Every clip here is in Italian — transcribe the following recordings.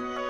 Bye.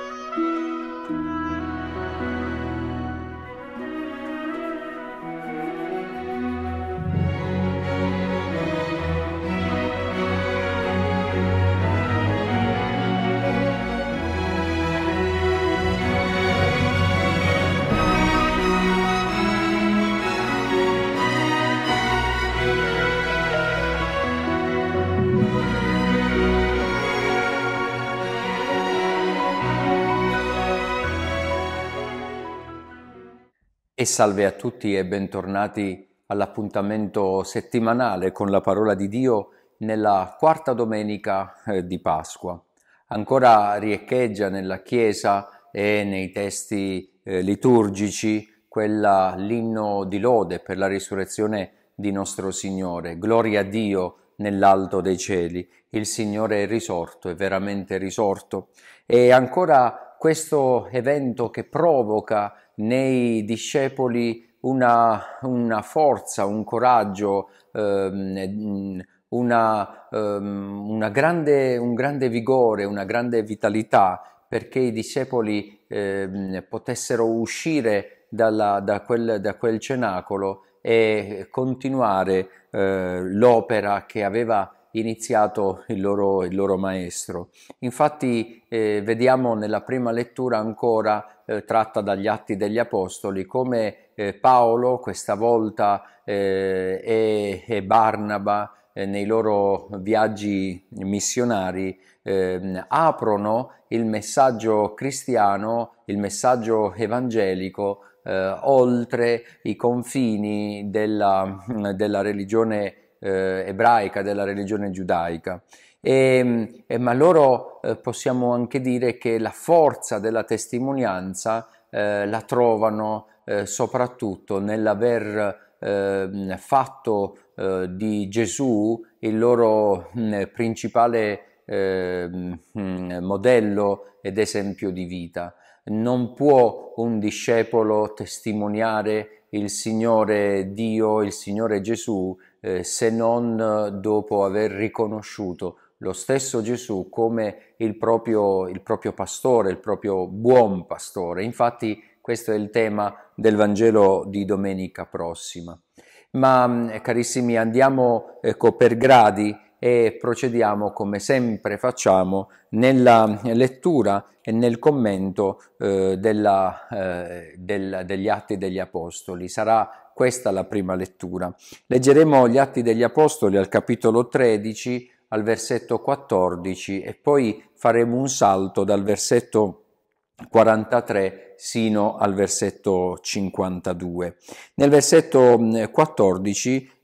E salve a tutti e bentornati all'appuntamento settimanale con la parola di Dio nella quarta domenica eh, di Pasqua. Ancora riecheggia nella Chiesa e nei testi eh, liturgici quella l'inno di lode per la risurrezione di nostro Signore. Gloria a Dio nell'alto dei cieli. Il Signore è risorto, è veramente risorto. E ancora questo evento che provoca nei discepoli una, una forza, un coraggio, ehm, mm, una, ehm, una grande, un grande vigore, una grande vitalità perché i discepoli ehm, potessero uscire dalla, da, quel, da, quel, cenacolo e continuare eh, l'opera che aveva iniziato il loro, il loro maestro. Infatti eh, vediamo nella prima lettura ancora eh, tratta dagli Atti degli Apostoli come eh, Paolo questa volta eh, e, e, Barnaba eh, nei loro viaggi missionari ehm, aprono il messaggio cristiano, il messaggio evangelico eh, oltre i confini della, della religione eh, ebraica, della religione giudaica. E, mm, e ma loro eh, possiamo anche dire che la forza della testimonianza eh, la trovano eh, soprattutto nell'aver ehm, fatto eh, di Gesù il loro mh, mm, principale mh, ehm, mm, modello ed esempio di vita. Non può un discepolo testimoniare il Signore Dio, il Signore Gesù, eh, se non eh, dopo aver riconosciuto lo stesso Gesù come il proprio, il proprio pastore, il proprio buon pastore. Infatti questo è il tema del Vangelo di domenica prossima. Ma mm, eh, carissimi, andiamo ecco, per gradi e procediamo come sempre facciamo nella eh, lettura e nel commento eh, della, eh, del, degli atti degli apostoli. Sarà questa la prima lettura. Leggeremo gli Atti degli Apostoli al capitolo 13, al versetto 14 e poi faremo un salto dal versetto 43 sino al versetto 52. Nel versetto 14 mm,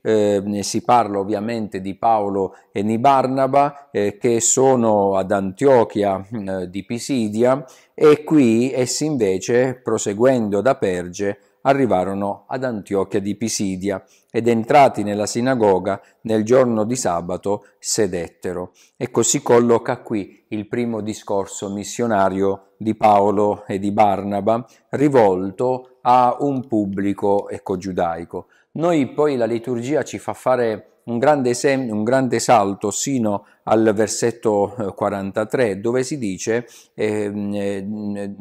eh, si parla ovviamente di Paolo e di Barnaba eh, che sono ad Antiochia eh, di Pisidia e qui essi invece, proseguendo da Perge, arrivarono ad Antiochia di Pisidia ed entrati nella sinagoga nel giorno di sabato sedettero. E così colloca qui il primo discorso missionario di Paolo e di Barnaba rivolto a un pubblico ecco giudaico. Noi poi la liturgia ci fa fare un grande, sem- un grande, salto sino al versetto 43 eh, dove si dice ehm, eh, eh,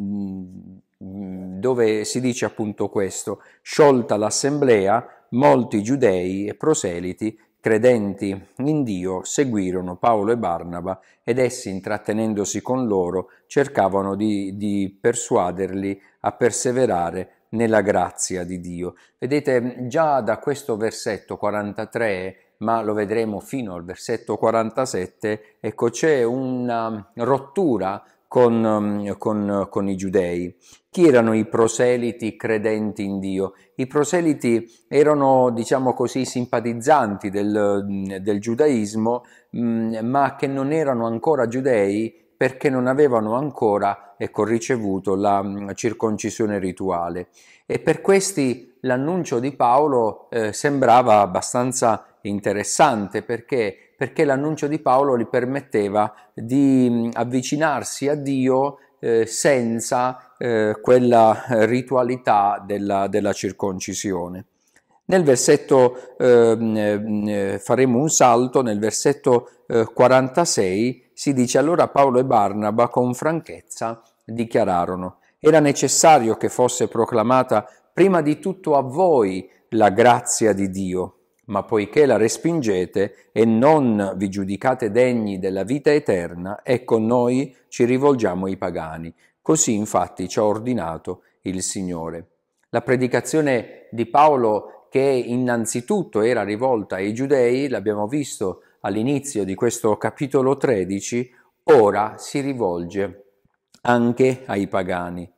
dove si dice appunto questo, sciolta l'assemblea, molti giudei e proseliti, credenti in Dio, seguirono Paolo e Barnaba ed essi, intrattenendosi con loro, cercavano di, di persuaderli a perseverare nella grazia di Dio. Vedete, già da questo versetto 43 ma lo vedremo fino al versetto 47, ecco c'è una rottura con, con, con i giudei. Chi erano i proseliti credenti in Dio? I proseliti erano, diciamo così, simpatizzanti del, del giudaismo, ma che non erano ancora giudei perché non avevano ancora ecco, ricevuto la circoncisione rituale. E per questi l'annuncio di Paolo eh, sembrava abbastanza interessante perché, perché l'annuncio di Paolo gli permetteva di avvicinarsi a Dio eh, senza eh, quella ritualità della, della, circoncisione. Nel versetto, ehm, eh, faremo un salto, nel versetto 46 eh, si dice allora Paolo e Barnaba con franchezza dichiararono era necessario che fosse proclamata prima di tutto a voi la grazia di Dio ma poiché la respingete e non vi giudicate degni della vita eterna, ecco noi ci rivolgiamo ai pagani. Così infatti ci ha ordinato il Signore. La predicazione di Paolo che innanzitutto era rivolta ai giudei, l'abbiamo visto all'inizio di questo capitolo 13, ora si rivolge anche ai pagani.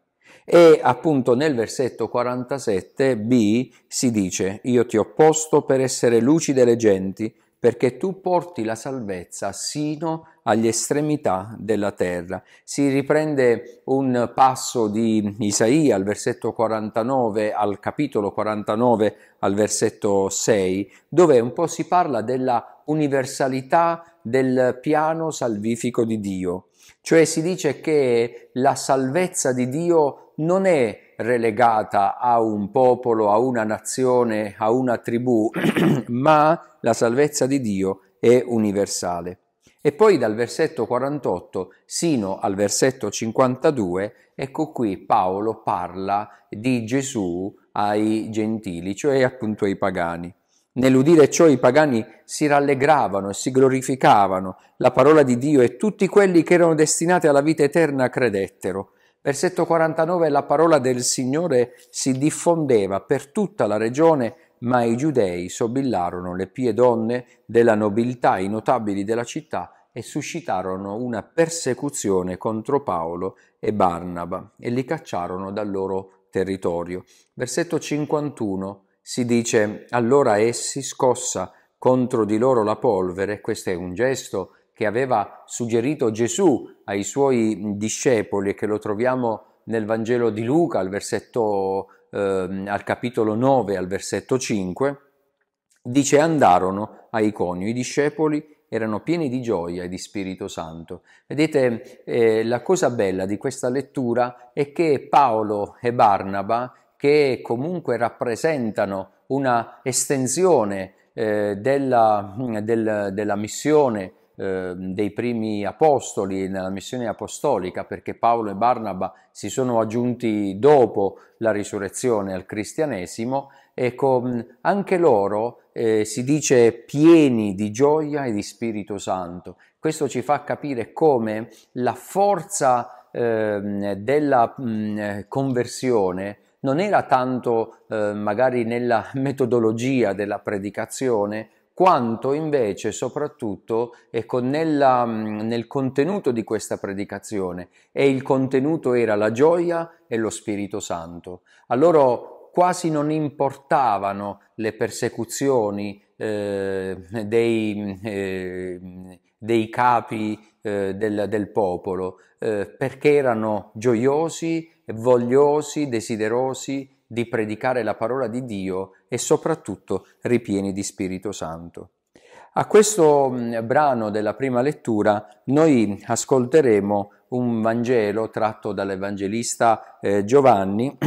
E appunto nel versetto 47b si dice, io ti ho posto per essere luci delle genti, perché tu porti la salvezza sino agli estremità della terra. Si riprende un passo di Isaia al versetto 49, al capitolo 49, al versetto 6, dove un po' si parla della universalità del piano salvifico di Dio cioè si dice che la salvezza di Dio non è relegata a un popolo, a una nazione, a una tribù, ma la salvezza di Dio è universale. E poi dal versetto 48 sino al versetto 52, ecco qui Paolo parla di Gesù ai gentili, cioè appunto ai pagani. Nell'udire ciò i pagani si rallegravano e si glorificavano, la parola di Dio e tutti quelli che erano destinati alla vita eterna credettero. Versetto 49 La parola del Signore si diffondeva per tutta la regione, ma i giudei sobillarono le pie donne della nobiltà, i notabili della città, e suscitarono una persecuzione contro Paolo e Barnaba e li cacciarono dal loro territorio. Versetto 51 si dice allora essi scossa contro di loro la polvere, questo è un gesto che aveva suggerito Gesù ai suoi discepoli e che lo troviamo nel Vangelo di Luca al, versetto, eh, al capitolo 9 al versetto 5, dice andarono ai coni, i discepoli erano pieni di gioia e di Spirito Santo. Vedete, eh, la cosa bella di questa lettura è che Paolo e Barnaba che comunque rappresentano una estensione eh, della, del, della, missione ehm, dei primi apostoli, nella missione apostolica, perché Paolo e Barnaba si sono aggiunti dopo la risurrezione al cristianesimo, ecco, anche loro eh, si dice pieni di gioia e di Spirito Santo. Questo ci fa capire come la forza ehm, della mh, conversione non era tanto eh, magari nella metodologia della predicazione, quanto invece soprattutto ecco, nella, mm, nel contenuto di questa predicazione e il contenuto era la gioia e lo Spirito Santo. A loro quasi non importavano le persecuzioni eh, dei, mm, eh, dei, capi eh, del, del, popolo, eh, perché erano gioiosi, vogliosi, desiderosi di predicare la parola di Dio e soprattutto ripieni di Spirito Santo. A questo brano della prima lettura noi ascolteremo un Vangelo tratto dall'Evangelista eh, Giovanni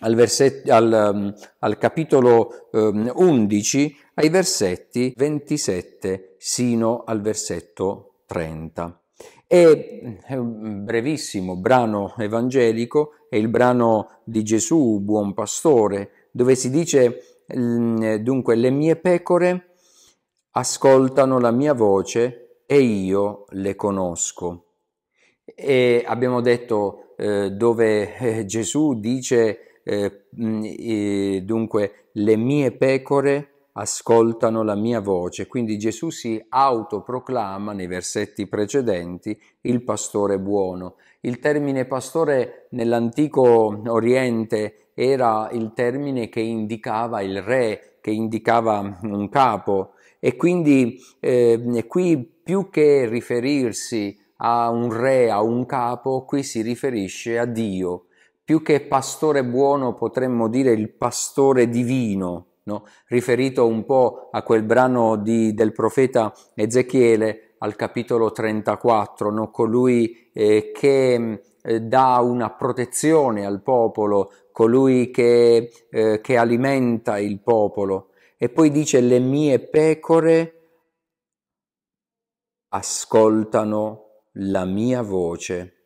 al, verset- al, al capitolo eh, 11 ai versetti 27 sino al versetto 30. È eh, un brevissimo brano evangelico, è il brano di Gesù, buon pastore, dove si dice mm, dunque le mie pecore ascoltano la mia voce e io le conosco. E abbiamo detto eh, dove eh, Gesù dice eh, mm, eh dunque le mie pecore ascoltano ascoltano la mia voce. Quindi Gesù si autoproclama nei versetti precedenti il pastore buono. Il termine pastore nell'antico Oriente era il termine che indicava il re, che indicava un capo e quindi eh, qui più che riferirsi a un re, a un capo, qui si riferisce a Dio. Più che pastore buono potremmo dire il pastore divino, no? riferito un po' a quel brano di, del profeta Ezechiele al capitolo 34, no? colui eh, che eh, dà una protezione al popolo, colui che, eh, che alimenta il popolo. E poi dice le mie pecore ascoltano la mia voce,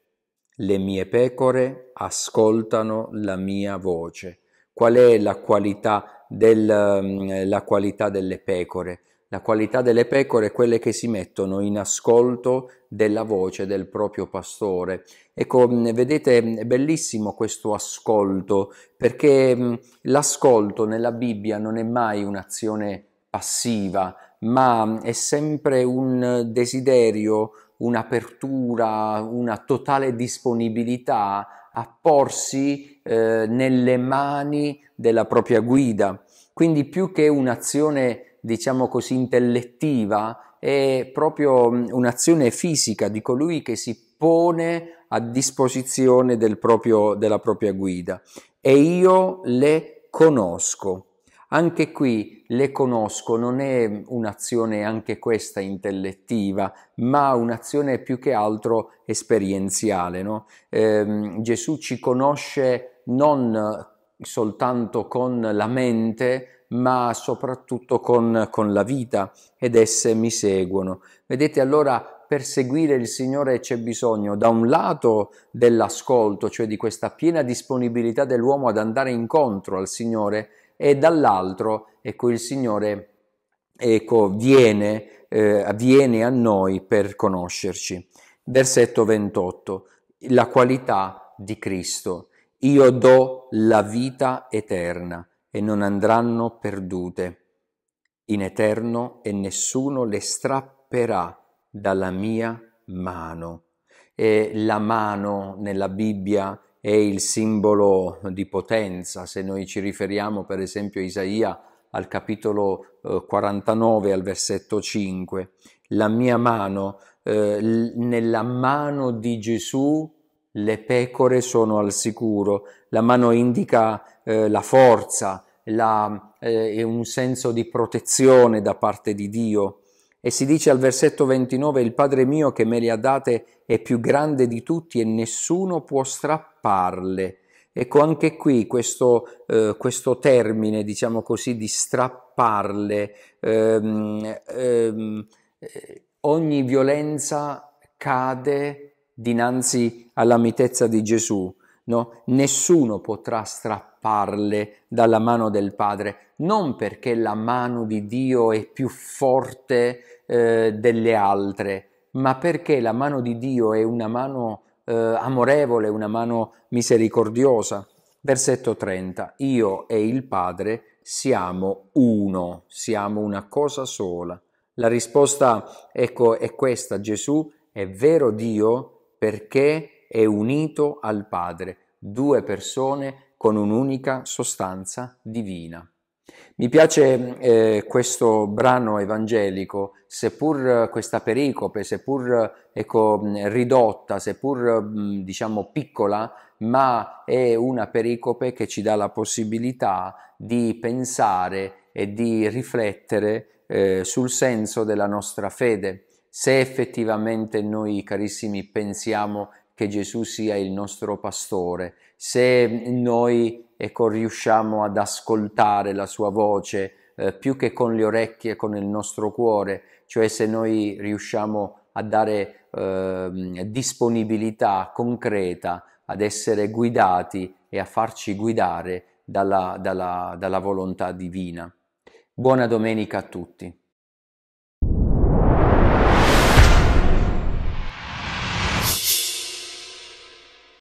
le mie pecore ascoltano la mia voce qual è la qualità, del, mm, la qualità delle pecore. La qualità delle pecore è quelle che si mettono in ascolto della voce del proprio pastore. Ecco, mm, vedete, mm, è bellissimo questo ascolto, perché l'ascolto nella Bibbia non è mai un'azione passiva, ma è sempre un desiderio, un'apertura, una totale disponibilità a porsi eh, nelle mani della propria guida. Quindi più che un'azione, diciamo così, intellettiva, è proprio un'azione fisica di colui che si pone a disposizione del proprio, della propria guida. E io le conosco. Anche qui le conosco, non è un'azione anche questa intellettiva, ma un'azione più che altro esperienziale. No? Eh, Gesù ci conosce non soltanto con la mente, ma soprattutto con, con la vita ed esse mi seguono. Vedete allora per seguire il Signore c'è bisogno da un lato dell'ascolto, cioè di questa piena disponibilità dell'uomo ad andare incontro al Signore e dall'altro ecco, il Signore ecco, viene, eh, viene a noi per conoscerci. Versetto 28, la qualità di Cristo. Io do la vita eterna e non andranno perdute in eterno e nessuno le strapperà dalla mia mano. E la mano nella Bibbia è il simbolo di potenza. Se noi ci riferiamo per esempio a Isaia al capitolo 49 eh, al versetto 5, la mia mano, eh, nella mano di Gesù le pecore sono al sicuro, la mano indica eh, la forza, la, eh, un senso di protezione da parte di Dio. E si dice al versetto 29, il Padre mio che me le ha date è più grande di tutti e nessuno può strapparle. Ecco anche qui questo, eh, questo termine, diciamo così, di strapparle. Ehm, ehm, eh, ogni violenza cade dinanzi alla mitezza di Gesù. No? Nessuno potrà strapparle dalla mano del Padre non perché la mano di Dio è più forte eh, delle altre, ma perché la mano di Dio è una mano eh, amorevole, una mano misericordiosa. Versetto 30. Io e il Padre siamo uno, siamo una cosa sola. La risposta ecco, è questa. Gesù è vero Dio perché è unito al Padre, due persone con un'unica sostanza divina. Mi piace eh, questo brano evangelico, seppur questa pericope, seppur ecco, ridotta, seppur mm, diciamo piccola, ma è una pericope che ci dà la possibilità di pensare e di riflettere eh, sul senso della nostra fede. Se effettivamente noi, carissimi, pensiamo che Gesù sia il nostro pastore, se noi ecco, riusciamo ad ascoltare la sua voce eh, più che con le orecchie, con il nostro cuore, cioè se noi riusciamo a dare eh, disponibilità concreta ad essere guidati e a farci guidare dalla, dalla, dalla volontà divina. Buona domenica a tutti.